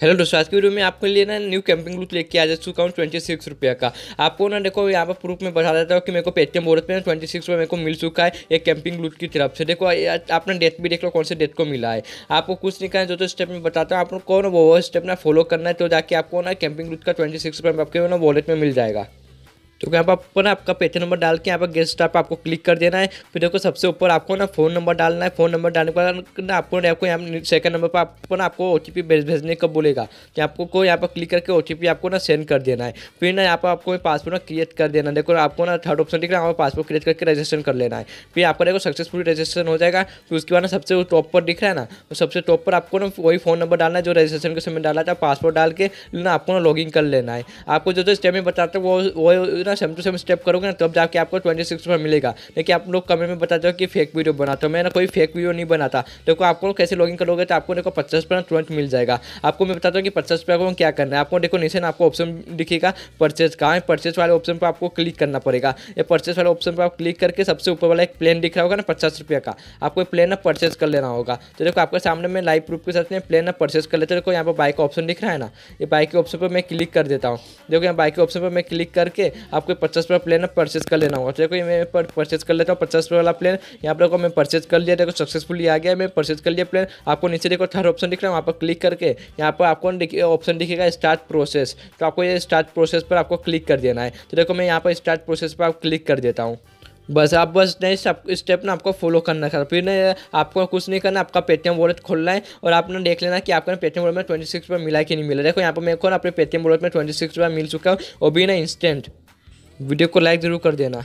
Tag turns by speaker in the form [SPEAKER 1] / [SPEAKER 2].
[SPEAKER 1] hello दोस्तों आज की वीडियो में आपके लिए ना न्यू कैंपिंग लूथ लेके आ जा चुका हूँ ट्वेंटी सिक्स रुपये का आपको ना देखो यहाँ पर प्रूफ में बता देता हूँ कि मेरे को पेटीएम बोर्ड पे ना ट्वेंटी सिक्स रुपये मेरे को मिल चुका है एक कैंपिंग लूथ की तरफ से देखो आपने डेट भी देख लो कौन से डेट को मिला है आपको कुछ नहीं कहना जो तो स्टेप में बताता हूँ आपको कौन वो स्टेप ना फॉलो करना है तो जाके आपको ना कैंपिंग लूथ का ट्वेंटी सिक्स आपके ना वॉलेट में मिल जाएगा तो यहाँ पर ऊपर ना आपका पेटीएम नंबर डाल के यहाँ पर गेस्ट स्टार पर आपको क्लिक कर देना है फिर देखो सबसे ऊपर आपको ना फोन नंबर डालना है फोन नंबर डालने के बाद ना आपको आपको यहाँ सेकंड नंबर पर आपको ना आपको ओ भेज भेजने का बोलेगा कि तो आपको को यहाँ पर क्लिक करके ओ आपको ना सेंड कर देना है फिर ना यहाँ पर आपको पासपोर्ट ना क्रिएट कर देना देखो आपको ना थर्ड ऑप्शन दिख रहा है पासपोर्ट क्रिएट करके रजिस्ट्रेशन कर लेना है फिर आपको देखो सक्सेसफुल रजिस्ट्रेशन हो जाएगा फिर उसके बाद ना सबसे टॉप पर दिख रहा है ना तो सबसे टॉप पर आपको ना वही फोन नंबर डालना है जो रजिस्ट्रेशन के समय डाला था पासपोर्ट डाल के ना आपको ना लॉग कर लेना है आपको जो जो स्टेप में बताते हैं वो वो ना सेम टू सेम स्टेप करोगे ना तब जाके आपको ट्वेंटी सिक्स रुपये मिलेगा लेकिन आप लोग कमेंट में बताते हो कि फेक वीडियो बनाते हो मैं ना कोई फेक वीडियो नहीं बनाता देखो आपको कैसे लॉगिन करोगे तो आपको देखो पचास रुपये तुरंत मिल जाएगा आपको मैं बताता हूँ कि पचास रुपये को क्या करना है आपको देखो नीचे ना आपको ऑप्शन दिखेगा परचेज कहाँ है परचेज वाले ऑप्शन पर आपको क्लिक करना पड़ेगा ये परचेज वाले ऑप्शन पर आप क्लिक करके सबसे ऊपर वाला एक प्लेन दिख रहा होगा ना पचास रुपये का आपको प्लेन ना परचेज कर लेना होगा तो देखो आपके सामने मैं लाइव प्रूफ के साथ में प्लेन ना परचेज कर लेते देखो यहाँ पर बाइक का ऑप्शन दिख रहा है ना ये बाइक के ऑप्शन पर मैं क्लिक कर देता हूँ देखो यहाँ बाइक के ऑप्शन पर मैं क्लिक करके आपको पचास रुपये प्लेन है परचेज कर लेना होगा देखो ये मैं परचेज कर लेता हूँ पचास रुपये वाला प्लेन यहाँ पर देखो मैं परचेज कर लिया देखो सक्सेसफुली आ गया मैं परचेज कर लिया प्लेन आपको नीचे देखो थर्ड ऑप्शन दिख रहा है वहाँ पर क्लिक करके यहाँ पर आपको ऑप्शन दिखेगा स्टार्ट प्रोसेस तो आपको ये स्टार्ट प्रोसेस पर आपको क्लिक कर देना है तो देखो मैं यहाँ पर स्टार्ट प्रोसेस पर आप क्लिक कर देता हूँ बस आप बस नए स्टेप ना आपको फॉलो करना था फिर ना आपको कुछ नहीं करना आपका पेटीएम वॉलेट खोलना है और आपने देख लेना कि आपको पेटीएम वॉलेट में ट्वेंटी सिक्स रुपये मिला कि नहीं मिला देखो यहाँ पर मेरे को ना अपने पेटीएम वॉलेट में ट्वेंटी सिक्स रुपये मिल चुका है वो भी ना इंस्टेंट वीडियो को लाइक ज़रूर कर देना